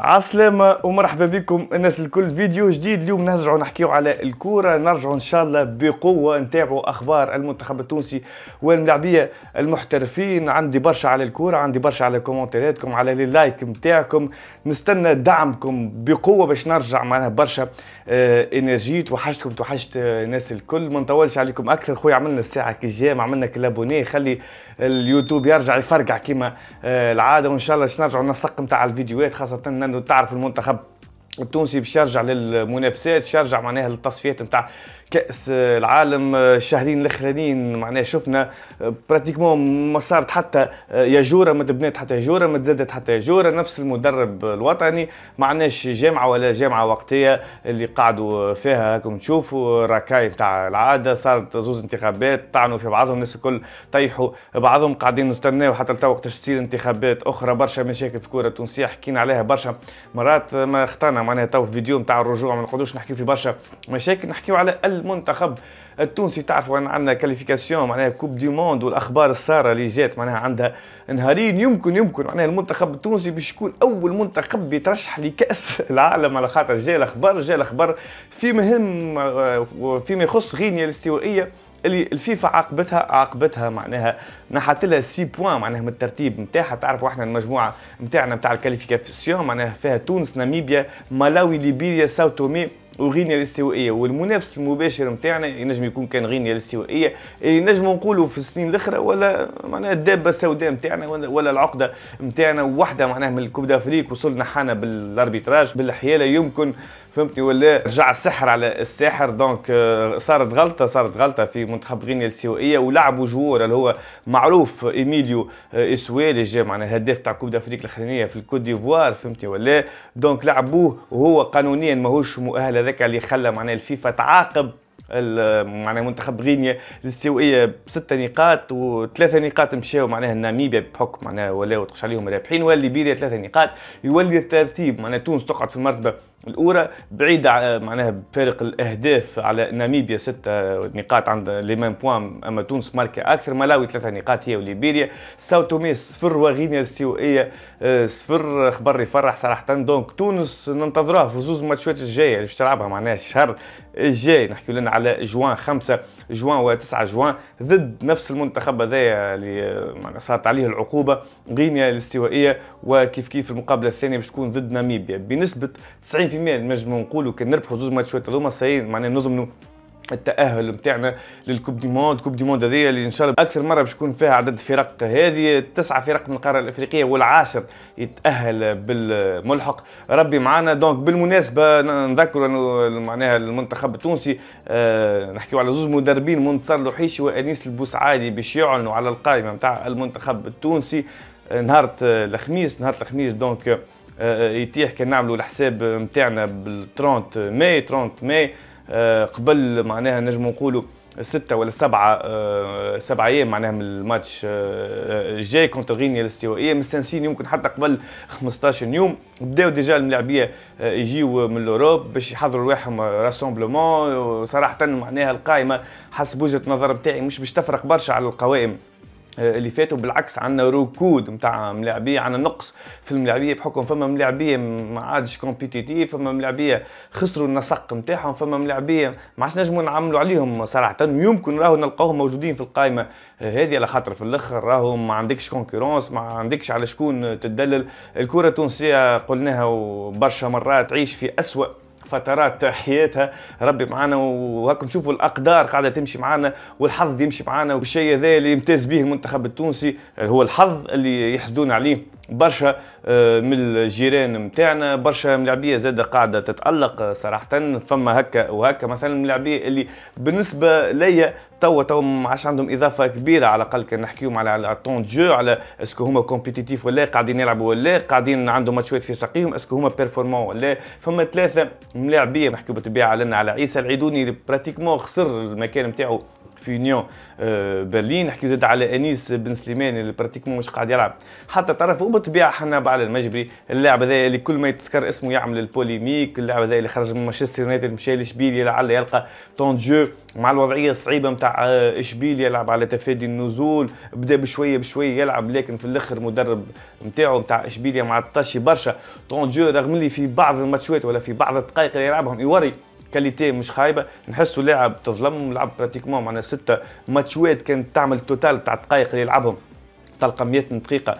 عسلامة ومرحبا بكم الناس الكل فيديو جديد اليوم نرجعوا نحكيو على الكورة نرجعوا إن شاء الله بقوة نتابعوا أخبار المنتخب التونسي والملاعبية المحترفين عندي برشا على الكورة عندي برشا على كومنتاتكم على اللايك متاعكم نستنى دعمكم بقوة باش نرجع معناها برشا اه انرجي توحشتكم توحشت آه، الناس الكل ما نطولش عليكم أكثر خويا عملنا الساعة كي جام عملنا كلابوني خلي اليوتيوب يرجع يفرقع كيما اه العادة وإن شاء الله باش نرجعوا نسق نتاع الفيديوهات خاصة فيرناندو تعرف المنتخب التونسي باش يرجع للمنافسات باش يرجع معناها للتصفيات نتاع كاس العالم آه، الشهرين الاخرانيين معناها شفنا براتيكمون آه، ما صارت حتى آه، ياجوره ما تبنات حتى ياجوره ما تزادت حتى ياجوره نفس المدرب الوطني ما عندناش جامعه ولا جامعه وقتيه اللي قعدوا فيها هاكم تشوفوا راكاي تاع العاده صارت زوز انتخابات طعنوا في بعضهم الناس الكل طيحوا بعضهم قاعدين نستناو حتى لتوا وقت تصير انتخابات اخرى برشا مشاكل في الكره التونسيه حكينا عليها برشا مرات ما اخترنا معناها تو فيديو نتاع الرجوع ما نقعدوش نحكيو في برشا مشاكل نحكيو على المنتخب التونسي تعرفوا أن عندنا كاليفيكاسيون معناها كوب دي موند والاخبار الساره اللي جات معناها عندها نهارين يمكن يمكن معناها المنتخب التونسي باش يكون اول منتخب يترشح لكاس العالم على خاطر جاء الاخبار جاء الاخبار في مهم آه، فيما يخص غينيا الاستوائيه اللي الفيفا عاقبتها عاقبتها معناها نحت لها سي بوان معناها من الترتيب نتاعها تعرفوا احنا المجموعه نتاعنا نتاع الكاليفيكاسيون معناها فيها تونس ناميبيا مالاوي ليبيريا ساو تومي وغينيا الاستوائيه والمنافس المباشر نتاعنا ينجم يكون كان غينيا الاستوائيه اللي نجم نقولوا في السنين الاخرى ولا معناها الدابه السوداء نتاعنا ولا العقده نتاعنا وحده معناها من الكوب دافريك وصلنا حانا بالاربيتراج بالحياله يمكن فهمتني ولا رجع السحر على الساحر دونك آه، صارت غلطه صارت غلطه في منتخب غينيا الاستوائيه ولعبوا جوار اللي هو معروف ايميليو آه، اسوالي جا معنا هداف تاع كوب دافريك الاخرانيه في الكوت ديفوار فهمتني ولا دونك لعبوه وهو قانونيا ماهوش مؤهل هذاك اللي خلى معناها الفيفا تعاقب معناها منتخب غينيا الاستوائيه بسته نقاط وثلاثه نقاط مشاو معناها ناميبيا بحكم معناها ولاو تخش عليهم رابحين وليبيريا ثلاثه نقاط يولي الترتيب معناها تونس تقعد في المرتبه الأولى بعيدة معناها بفارق الأهداف على ناميبيا ستة نقاط عندها لي ميم بوان أما تونس ماركة أكثر ملاوي ثلاثة نقاط هي وليبيريا ساو تومي صفر وغينيا الاستوائية صفر خبر يفرح صراحة دونك تونس ننتظروها في زوز ماتشات الجاية اللي باش تلعبها معناها الشهر الجاي نحكي لنا على جوان خمسة جوان و جوان ضد نفس المنتخب هذايا اللي آه، معناها صارت عليه العقوبة غينيا الاستوائية وكيف كيف المقابلة الثانية باش تكون ضد ناميبيا بنسبة 90% احتمال نجمو نقولوا كان نربحوا زوج ماتشات هذوما سي معناها نضمنوا التاهل نتاعنا للكوب دي موند كوب دي موند هذه اللي ان شاء الله اكثر مره باش يكون فيها عدد فرق هذه تسعه فرق من القاره الافريقيه والعاشر يتاهل بالملحق ربي معانا دونك بالمناسبه نذكر انه معناها المنتخب التونسي آه نحكيو على زوج مدربين منتصر لوحيشي وانيس البوسعادي باش يعلنوا على القائمه نتاع المنتخب التونسي آه، نهار الخميس نهار الخميس دونك آه، يتيح كان نعملوا الحساب نتاعنا بال 30 ماي 30 ماي آه، قبل معناها نجم نقولوا ستة ولا سبعة آه، سبعة أيام معناها من الماتش الجاي كونتر غينيا الاستوائية مستانسين يمكن حتى قبل 15 يوم بداو ديجا الملاعبية يجيو من الأوروب باش يحضروا رواحهم راسومبلومون صراحة معناها القائمة حسب وجهة النظر نتاعي مش باش تفرق برشا على القوائم آه، اللي فاتوا بالعكس عندنا ركود نتاع ملاعبيه عندنا نقص في الملاعبيه بحكم فما ملاعبيه ما عادش كومبيتيتيف فما ملاعبيه خسروا النسق نتاعهم فما ملاعبيه ما عادش نجموا نعملوا عليهم صراحه يمكن راهو نلقاوهم موجودين في القائمه آه، هذه على خاطر في الاخر راهو ما عندكش كونكورونس ما عندكش على شكون تدلل الكره التونسيه قلناها برشا مرات تعيش في اسوأ فترات حياتها ربي معانا وهاكم تشوفوا الاقدار قاعده تمشي معانا والحظ يمشي معانا والشيء هذا اللي يمتاز به المنتخب التونسي هو الحظ اللي يحسدون عليه برشا آه، من الجيران نتاعنا برشا من زاده قاعده تتالق صراحه فما هكا وهكا مثلا من اللي بالنسبه ليا توا توا ما عادش عندهم اضافه كبيره على الاقل كان نحكيهم على طون جو على اسكو هما كومبيتيتيف ولا قاعدين يلعبوا ولا قاعدين عندهم ماتشات في ساقيهم اسكو هما بيرفورمون ولا فما ثلاثه ملاعبيه نحكيو بالطبيعه لنا على عيسى العيدوني براتيكمون خسر المكان نتاعو في يونيون آه، برلين نحكي زاد على انيس بن سليمان اللي براتيكمون مش قاعد يلعب حتى طرف وبالطبيعه حنا على المجبري اللاعب هذا اللي كل ما يتذكر اسمه يعمل البوليميك اللاعب هذا اللي خرج من مانشستر يونايتد مشى لشبيليا لعل يلقى طون جو مع الوضعيه الصعيبه نتاع آه، اشبيليا يلعب على تفادي النزول بدا بشويه بشويه يلعب لكن في الاخر مدرب نتاعو نتاع اشبيليا مع الطاشي برشا طون جو رغم اللي في بعض الماتشات ولا في بعض الدقائق اللي يلعبهم يوري كاليتي مش خايبه نحسه لاعب تظلم لعب براتيكمون معنا سته ماتشوات كانت تعمل توتال تاع الدقائق اللي يلعبهم تلقى 100 دقيقه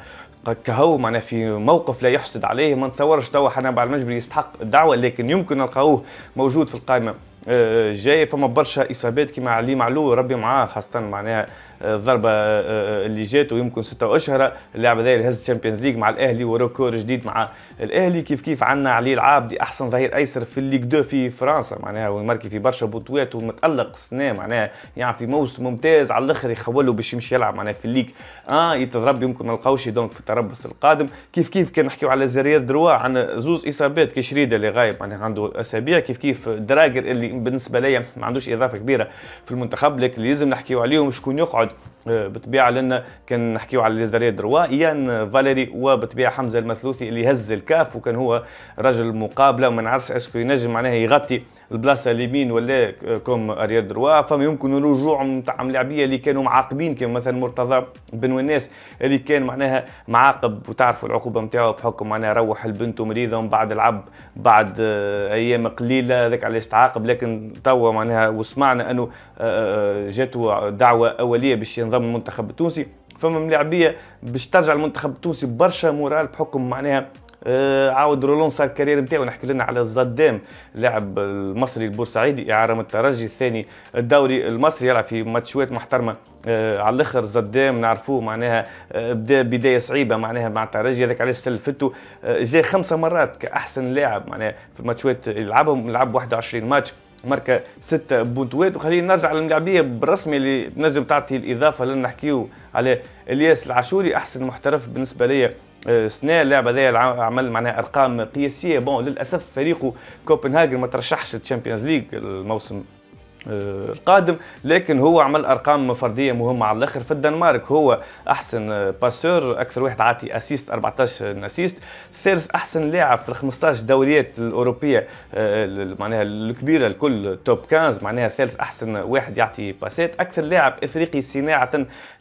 كهو معنا في موقف لا يحسد عليه ما نتصورش توا حنا بعد المجبري يستحق الدعوه لكن يمكن نلقاوه موجود في القائمه آه، جاي فما برشا اصابات كيما علي معلول ربي معاه خاصه معناها الضربه آه، آه، اللي جات ويمكن ستة اشهر اللاعب هذا هز الشامبيونز ليج مع الاهلي وركور جديد مع الاهلي كيف كيف عندنا علي العابدي احسن ظهير ايسر في الليغ 2 في فرنسا معناها ويماركي في برشا بطولات ومتالق السنه معناها يعني في موسم ممتاز على الاخر يخولوا باش يمشي يلعب معناها في الليغ اه يتضرب يمكن ما نلقاوش دونك في التربص القادم كيف كيف كان نحكيو على زرير دروا عندنا زوز اصابات كشريده اللي غايب معناها عنده اسابيع كيف كيف دراجر اللي بالنسبه ليا ما عندوش اضافه كبيره في المنتخب لكن لازم نحكيو عليهم شكون يقعد البرنامج آه، بطبيعه لان كان نحكيو على ليزاري دروا ايان آه، فاليري وبطبيعه حمزه المثلوثي اللي هز الكاف وكان هو رجل مقابله وما نعرفش اسكو ينجم معناها يغطي البلاصه اليمين ولا كوم اريير دروا فما يمكن الرجوع نتاع ملاعبيه اللي كانوا معاقبين كما مثلا مرتضى بن وناس اللي كان معناها معاقب وتعرفوا العقوبه نتاعو بحكم معناها روح لبنته مريضه ومن بعد لعب بعد آه، ايام قليله هذاك علاش تعاقب لكن توا معناها وسمعنا انه آه، آه، جاتو دعوه اوليه باش ينضم المنتخب التونسي فما ملاعبيه باش ترجع المنتخب التونسي برشا مورال بحكم معناها آه، عاود رولونس الكارير نتاعو نحكي لنا على الزدام لاعب المصري البورسعيدي اعاره من الترجي الثاني الدوري المصري يلعب في ماتشوات محترمه آه، على الاخر زدام نعرفوه معناها آه، بدا بدايه صعيبه معناها مع الترجي هذاك علاش سلفته جاء خمسه مرات كاحسن لاعب معناها في الماتشوات يلعبهم لعب 21 ماتش ماركه ستة بونتوات وخلينا نرجع للملاعبيه بالرسمي اللي نجم تعطي الاضافه لنا نحكيو على الياس العاشوري احسن محترف بالنسبه ليا آه، سنة اللعبة ذي عمل معناها أرقام قياسية بون للأسف فريقه كوبنهاجن ما ترشحش للتشامبيونز ليج الموسم القادم آه، لكن هو عمل ارقام فرديه مهمه على الاخر في الدنمارك هو احسن باسور اكثر واحد عاطي اسيست 14 اسيست ثالث احسن لاعب في ال 15 دوريات الاوروبيه آه، معناها الكبيره الكل توب 15 معناها ثالث احسن واحد يعطي باسات اكثر لاعب افريقي صناعه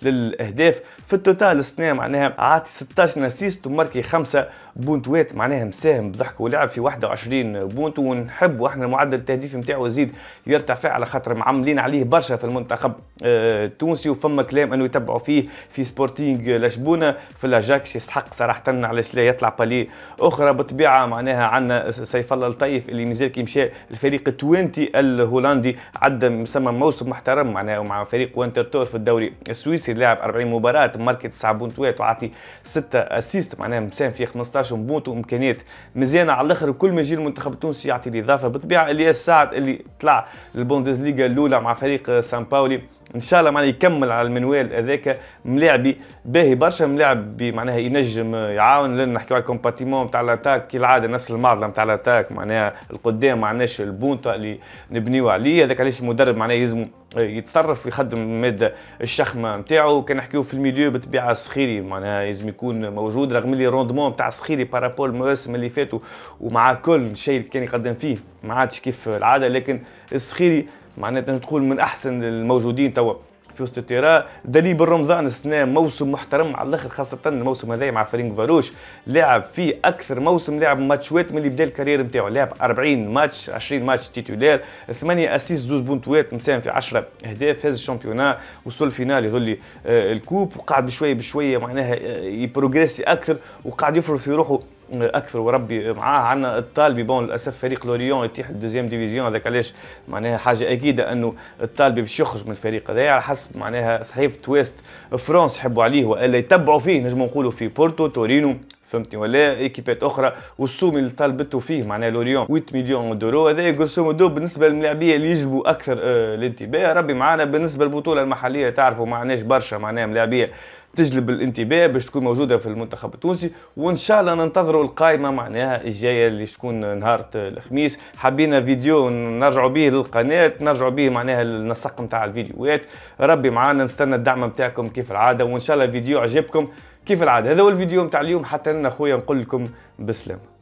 للاهداف في التوتال السنه معناها عاطي 16 اسيست وماركي خمسه بونتوات معناها مساهم بضحك ولعب في 21 بونت ونحب واحنا معدل التهديف نتاعو يزيد يرتفع على خاطر معملين عليه برشا في المنتخب التونسي آه، وفما كلام انه يتبعوا فيه في سبورتينغ لشبونه في لاجاكش يستحق صراحه علاش لا يطلع بالي اخرى بالطبيعه معناها عندنا سيف الله الطيف اللي مازال كي مشى الفريق التوينتي الهولندي عدى مسمى موسم محترم معناها مع فريق وانتر تور في الدوري السويسري لاعب 40 مباراه ماركت 9 بونتوات وعطي 6 اسيست معناها مساهم في 15 بونت وامكانيات مزيانه على الاخر كل ما يجي المنتخب التونسي يعطي الاضافه بالطبيعه الياس سعد اللي طلع للبونديز ليغا الاولى مع فريق سان باولي ان شاء الله معناها يكمل على المنوال هذاك ملاعبي باهي برشا ملاعب معناها ينجم يعاون لنا نحكيو على الكومباتيمون نتاع الاتاك كالعاده نفس المعضله نتاع الاتاك معناها القدام ما عندناش البونتا اللي نبنيو عليه هذاك علاش المدرب معناها يلزم يتصرف ويخدم الماده الشخمه نتاعو كان نحكيو في الميليو بالطبيعه الصخيري معناها لازم يكون موجود رغم اللي روندمون نتاع الصخيري بارابول المواسم اللي فاتوا ومع كل شيء كان يقدم فيه ما عادش كيف العاده لكن الصخيري معناتها تقول من احسن الموجودين توا في وسط التيرا دليل بن رمضان السنه موسم محترم على الاخر خاصه الموسم هذايا مع فريق فاروش لعب فيه اكثر موسم لعب ماتشوات من اللي بدا الكارير نتاعو لعب 40 ماتش 20 ماتش تيتولير 8 اسيس زوز بونتوات مساهم في 10 اهداف هز الشامبيونا وصل فينال يظل آه، الكوب وقعد بشويه بشويه معناها آه، يبروغريسي اكثر وقعد يفرض في روحه اكثر وربي معاه عندنا الطالبي بون للاسف فريق لوريون يتيح الدوزيام ديفيزيون هذاك علاش معناها حاجه اكيده انه الطالبي باش يخرج من الفريق هذايا على حسب معناها صحيفه تويست فرونس يحبوا عليه والا يتبعوا فيه نجموا نقولوا في بورتو تورينو فهمتني ولا ايكيبات اخرى والسوم اللي طالبته فيه معناها لوريون 8 مليون دورو هذا جروسو مودو بالنسبه للاعبيه اللي يجلبوا اكثر آه الانتباه ربي معانا بالنسبه للبطوله المحليه تعرفوا ما عندناش برشا معناها ملاعبيه تجلب الانتباه باش تكون موجوده في المنتخب التونسي وان شاء الله ننتظروا القائمه معناها الجايه اللي تكون نهار الخميس حبينا فيديو نرجعوا به للقناه نرجعوا به معناها النسق نتاع الفيديوهات ربي معانا نستنى الدعم نتاعكم كيف العاده وان شاء الله الفيديو عجبكم كيف العاده هذا هو الفيديو نتاع اليوم حتى انا خويا نقول لكم بسلامه